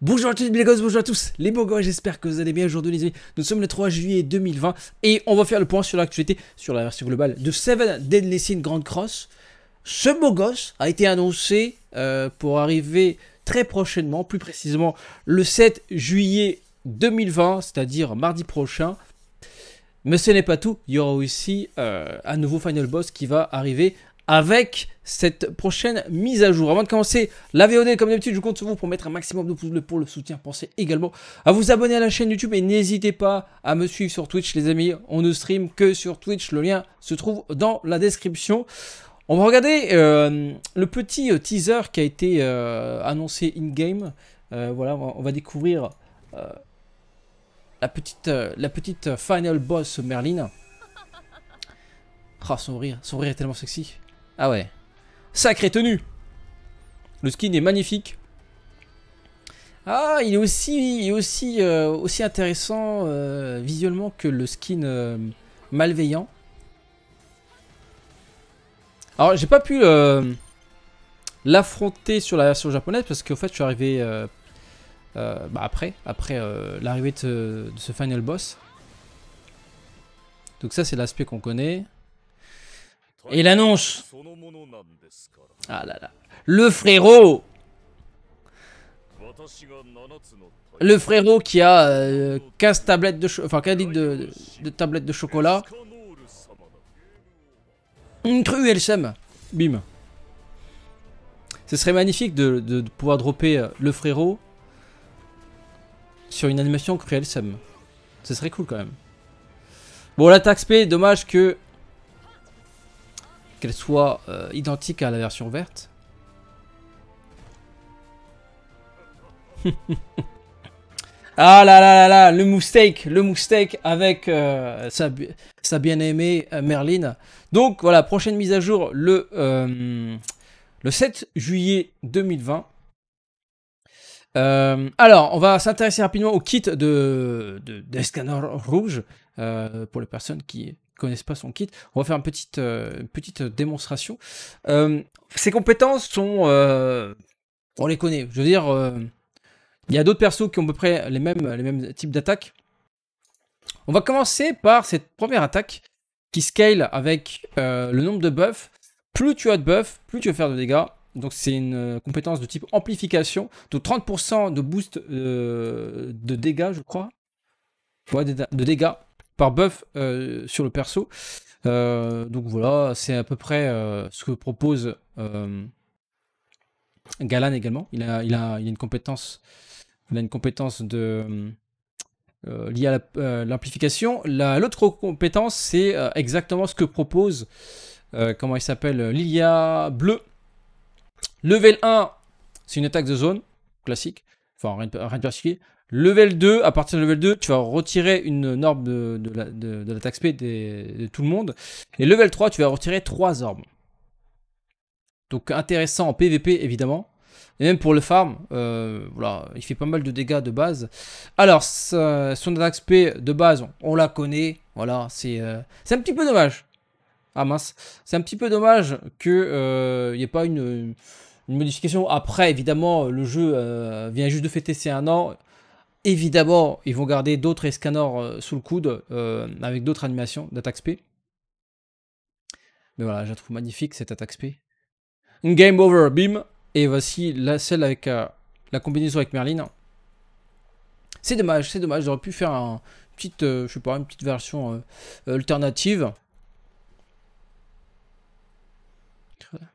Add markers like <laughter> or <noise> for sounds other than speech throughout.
Bonjour à tous les gosses, bonjour à tous les beaux gosses, j'espère que vous allez bien aujourd'hui Nous sommes le 3 juillet 2020 et on va faire le point sur l'actualité, sur la version globale de Seven Deadly Sin Grand Cross. Ce beau gosse a été annoncé euh, pour arriver très prochainement, plus précisément le 7 juillet 2020, c'est-à-dire mardi prochain. Mais ce n'est pas tout, il y aura aussi euh, un nouveau Final Boss qui va arriver avec cette prochaine mise à jour. Avant de commencer la VOD, comme d'habitude, je compte sur vous pour mettre un maximum de pouces bleus pour le soutien. Pensez également à vous abonner à la chaîne YouTube et n'hésitez pas à me suivre sur Twitch, les amis. On ne stream que sur Twitch. Le lien se trouve dans la description. On va regarder euh, le petit euh, teaser qui a été euh, annoncé in-game. voilà, on va découvrir la, petite, la petite final boss Merlin. Ah, son rire, son rire est tellement sexy. Ah ouais. Sacrée tenue Le skin est magnifique. Ah, il est aussi, aussi, euh, aussi intéressant euh, visuellement que le skin euh, malveillant. Alors, j'ai pas pu l'affronter sur la version japonaise parce qu'en fait, je suis arrivé bah, après, après l'arrivée de, ce final boss. Donc ça, c'est l'aspect qu'on connaît. Et l'annonce. Ah là là. Le frérot le frérot qui a 15 euh, tablettes de enfin de, tablettes de chocolat. Une crue LSM Bim. Ce serait magnifique de, pouvoir dropper euh, le frérot sur une animation crue LSM Ce serait cool quand même. Bon la taxe dommage que qu'elle soit euh, identique à la version verte. <laughs> ah là là là là, le moustique, le moustake avec euh, sa, bien-aimée euh, Merlin. Donc voilà, prochaine mise à jour le, le 7 juillet 2020. alors, on va s'intéresser rapidement au kit de, de Rouge pour les personnes qui connaissent pas son kit, on va faire une petite, euh, petite euh, démonstration. ces euh, ses compétences sont... on les connaît. Je veux dire, il y a d'autres persos qui ont à peu près les mêmes, les mêmes types d'attaques. On va commencer par cette première attaque qui scale avec le nombre de buffs. Plus tu as de buffs, plus tu vas faire de dégâts. Donc c'est une compétence de type amplification. Donc 30% de boost de dégâts, je crois. Ouais, de dégâts par buff euh, sur le perso. Euh, donc voilà, c'est à peu près euh, ce que propose Galan également. Il a, il, a, il a, une compétence, il a une compétence de liée à l'amplification. L'autre compétence, c'est exactement ce que propose, comment il s'appelle, l'Ilia bleu. Level 1, c'est une attaque de zone classique, enfin rien de Level 2, à partir de level 2, tu vas retirer une orbe de, de la, de, tout le monde. Et level 3, tu vas retirer 3 orbes. Donc intéressant en PVP évidemment. Et même pour le farm, euh, voilà, il fait pas mal de dégâts de base. Alors, son attaque spé de base, on, la connaît. Voilà, c'est euh, c'est un petit peu dommage. Ah mince, c'est un petit peu dommage qu'il euh, n'y ait pas une, modification. Après, évidemment, le jeu vient juste de fêter ses un an. Évidemment, ils vont garder d'autres Escanor euh, sous le coude euh, avec d'autres animations d'attaque SP. Mais voilà, je la trouve magnifique cette attaque SP. Game over, beam. Et voici la, celle avec euh, la combinaison avec Merlin. C'est dommage, c'est dommage. J'aurais pu faire un, une petite, je sais une petite version alternative. Voilà.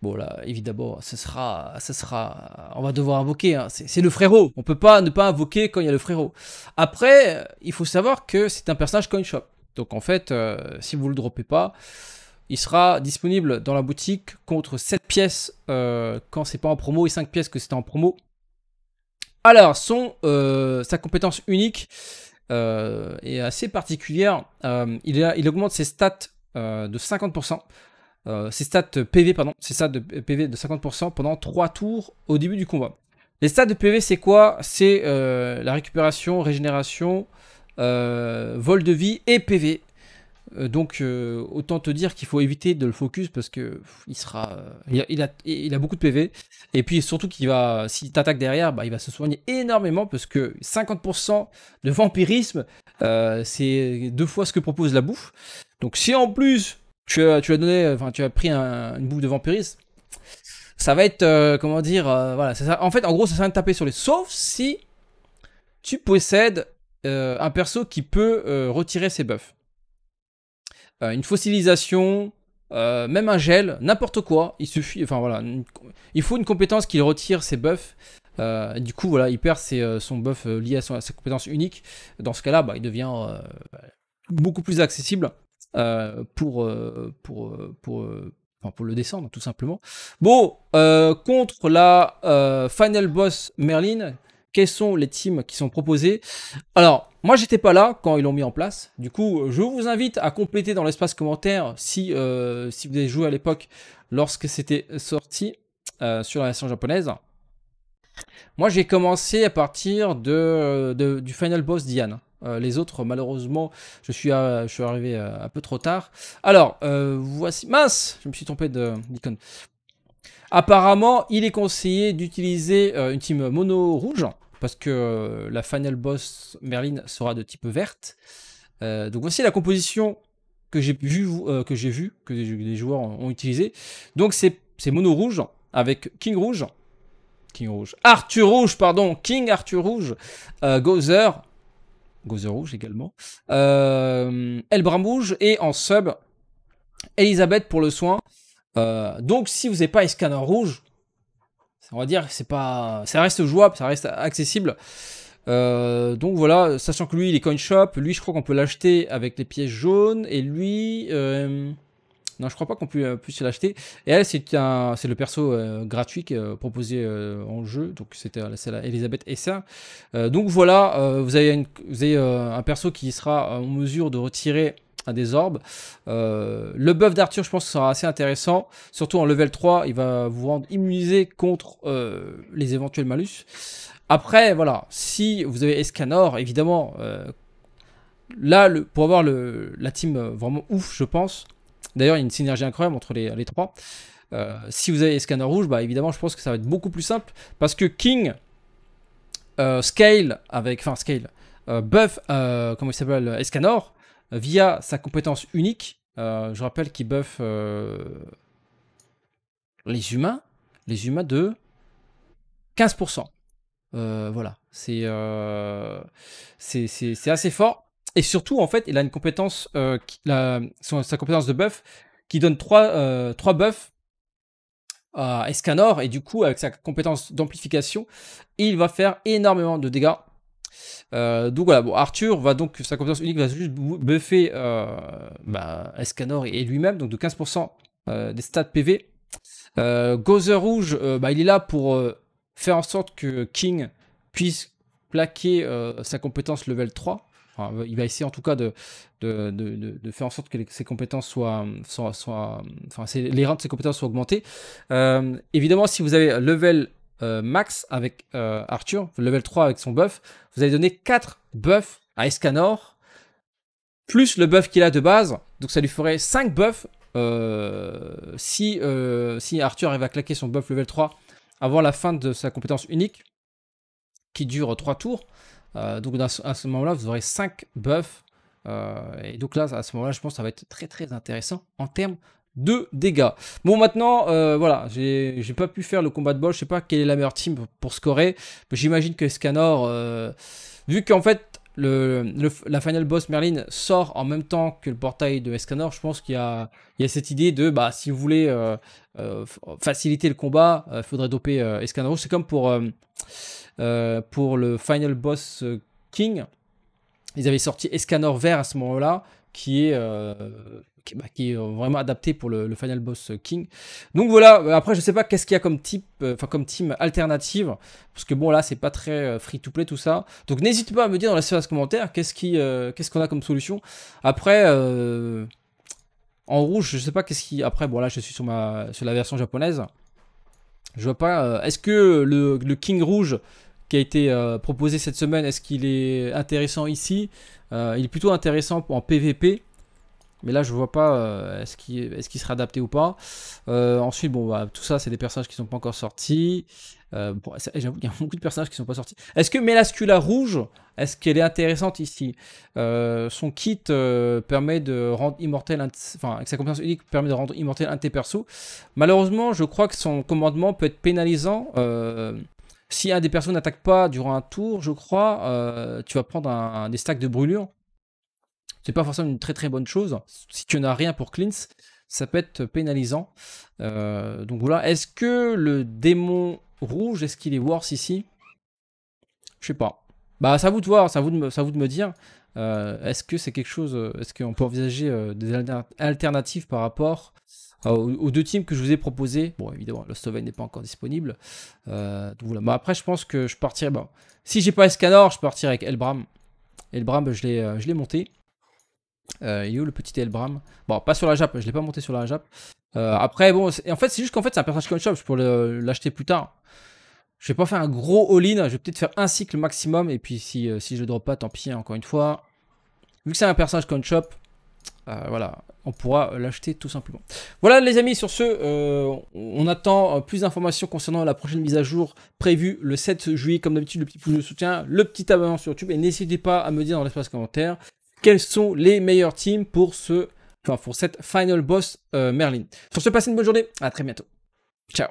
Bon, là, évidemment, ce sera, sera, on va devoir invoquer. Hein. C'est le frérot. On peut pas ne pas invoquer quand il y a le frérot. Après, il faut savoir que c'est un personnage coin shop. Donc en fait, euh, si vous le dropez pas, il sera disponible dans la boutique contre 7 pièces euh, quand c'est pas en promo et 5 pièces que c'est en promo. Alors, son, euh, sa compétence unique est assez particulière. Il, il, augmente ses stats de 50%. Euh, ces stats PV, pardon, c'est ça de PV de 50% pendant 3 tours au début du combat. Les stats de PV, c'est quoi C'est euh, la récupération, régénération, euh, vol de vie et PV. Donc autant te dire qu'il faut éviter de le focus parce que il sera, il a, il, a, beaucoup de PV et puis surtout qu'il va, s'il t'attaque derrière, bah, il va se soigner énormément parce que 50% de vampirisme, c'est deux fois ce que propose la bouffe. Donc si en plus tu, as donné, euh, enfin, tu as pris une boucle de vampiris, Ça va être, euh, comment dire, euh, voilà, En fait, en gros, ça sert de taper sur les. Sauf si tu possèdes un perso qui peut retirer ses buffs. une fossilisation, même un gel, n'importe quoi, il suffit, enfin voilà, il faut une compétence qui retire ses buffs. du coup, voilà, il perd son buff lié à, sa compétence unique. Dans ce cas-là, bah, il devient beaucoup plus accessible euh, pour, euh, pour, euh, pour, pour, le descendre, tout simplement. Bon, contre la Final Boss Merlin, quelles sont les teams qui sont proposées Alors, moi, j'étais pas là quand ils l'ont mis en place. Du coup, je vous invite à compléter dans l'espace commentaire si, si vous avez joué à l'époque lorsque c'était sorti sur la version japonaise. Moi, j'ai commencé à partir de, du Final Boss Diane. Euh, les autres, malheureusement, je suis, je suis arrivé euh, un peu trop tard. Alors, euh, voici... Mince Je me suis trompé d'icône. Apparemment, il est conseillé d'utiliser une team mono rouge, parce que la final boss Merlin sera de type verte. donc voici la composition que j'ai vu, que j'ai vu, que les joueurs ont, utilisé. Donc c'est mono rouge, avec King rouge, King Rouge. Arthur Rouge, pardon. King Arthur Rouge. Gozer. Rouge également. Euh, Elbram Rouge et en sub, Elisabeth pour le soin. Euh, donc si vous n'avez pas scanner Rouge, on va dire c'est pas, ça reste jouable, ça reste accessible. Euh, donc voilà, sachant que lui il est coin shop, lui je crois qu'on peut l'acheter avec les pièces jaunes et lui. Euh, non, je crois pas qu'on euh, puisse l'acheter. Et elle, c'est le perso euh, gratuit euh, proposé en jeu. Donc, c'était la Elisabeth Essa. donc, voilà, vous avez, un perso qui sera en mesure de retirer des orbes. le buff d'Arthur, je pense que sera assez intéressant. Surtout en level 3, il va vous rendre immunisé contre les éventuels malus. Après, voilà, si vous avez Escanor, évidemment là, le, pour avoir la team vraiment ouf, je pense, D'ailleurs, il y a une synergie incroyable entre les, trois. Euh, si vous avez Escanor Rouge, bah, évidemment, je pense que ça va être beaucoup plus simple parce que King euh, scale avec, enfin, scale, euh, buff, comment il s'appelle, Escanor, via sa compétence unique. je rappelle qu'il buff les humains, les humains de 15%. voilà, c'est assez fort. Et surtout, en fait, il a une compétence, euh, sa compétence de buff, qui donne 3, euh, buffs à Escanor. Et du coup, avec sa compétence d'amplification, il va faire énormément de dégâts. Euh, donc voilà, bon, Arthur va donc, sa compétence unique va juste buffer bah, Escanor et lui-même, donc de 15% des stats PV. Gozer Rouge, bah, il est là pour faire en sorte que King puisse plaquer sa compétence level 3 il va essayer en tout cas de, faire en sorte que les, ses compétences soient, soient, enfin, les rangs de ses compétences soient augmentés. Euh, évidemment, si vous avez level euh, max avec euh, Arthur, level 3 avec son buff, vous allez donner 4 buffs à Escanor, plus le buff qu'il a de base, donc ça lui ferait 5 buffs si, si Arthur arrive à claquer son buff level 3 avant la fin de sa compétence unique, qui dure 3 tours. Euh, donc à ce moment-là, vous aurez 5 buffs. Euh, et donc là, à ce moment-là, je pense que ça va être très très intéressant en termes de dégâts. Bon, maintenant, euh, voilà, j'ai pas pu faire le combat de bol. Je sais pas quelle est la meilleure team pour scorer. J'imagine que Scanor, vu qu'en fait, la Final Boss Merlin sort en même temps que le portail de Escanor, je pense qu'il y, a, cette idée de, bah, si vous voulez euh, euh, faciliter le combat, il euh, faudrait doper Escanor. C'est comme pour, pour le Final Boss King. Ils avaient sorti Escanor vert à ce moment-là, qui est bah, qui, est vraiment adapté pour le, final boss King. Donc voilà, euh, après je sais pas qu'est-ce qu'il y a comme type, euh, enfin comme team alternative, parce que bon là c'est pas très euh, free to play tout ça. Donc n'hésite pas à me dire dans la séance commentaire qu'est-ce qui, qu'est-ce qu'on a comme solution. Après. en rouge, je sais pas qu'est-ce qui. Après, bon là, je suis sur ma sur la version japonaise. Je vois pas. Est-ce que le, King rouge qui a été proposé cette semaine, est-ce qu'il est intéressant ici Il est plutôt intéressant en PVP. Mais là, je vois pas euh, est-ce qu'il est sera adapté ou pas. Euh, ensuite, bon, bah, tout ça, c'est des personnages qui sont pas encore sortis. Euh, j'avoue qu'il y a beaucoup de personnages qui sont pas sortis. Est-ce que Melascula Rouge, est-ce qu'elle est intéressante ici Son kit permet de rendre immortel, enfin, avec sa compétence unique, permet de rendre immortel un de tes persos. Malheureusement, je crois que son commandement peut être pénalisant. si un des persos n'attaque pas durant un tour, je crois, tu vas prendre des stacks de brûlure c'est pas forcément une très très bonne chose. Si tu n'as rien pour Clint ça peut être pénalisant. Euh, donc voilà, est-ce que le démon rouge, est-ce qu'il est worse ici Je sais pas. Bah ça vous de voir, ça vous de, ça vous de me dire. Euh, est-ce que c'est quelque chose, euh, est-ce qu'on peut envisager des alternatives par rapport aux, deux teams que je vous ai proposés Bon, évidemment, le Oven n'est pas encore disponible. donc voilà. Bah, après, je pense que je partirai. Bon, si j'ai pas Escanor, je partirai avec Elbram. Elbram, je l'ai monté. Euh, le petit Elbram Bon, pas sur la Jap, je l'ai pas monté sur la Jap. Euh, après, bon, en fait, c'est juste qu'en fait, c'est un personnage comme shop, je pourrais l'acheter plus tard. Je vais pas faire un gros all-in, je vais peut-être faire un cycle maximum, et puis si, euh, si je le drop pas, tant pis, hein, encore une fois. Vu que c'est un personnage con shop, euh, voilà, on pourra l'acheter tout simplement. Voilà les amis, sur ce, on attend plus d'informations concernant la prochaine mise à jour prévue le 7 juillet. Comme d'habitude, le petit pouce de soutien, le petit abonnement sur YouTube et n'hésitez pas à me dire dans l'espace commentaire quels sont les meilleurs teams pour, ce, pour cette final boss euh, Merlin. Sur ce, passez une bonne journée, à très bientôt. Ciao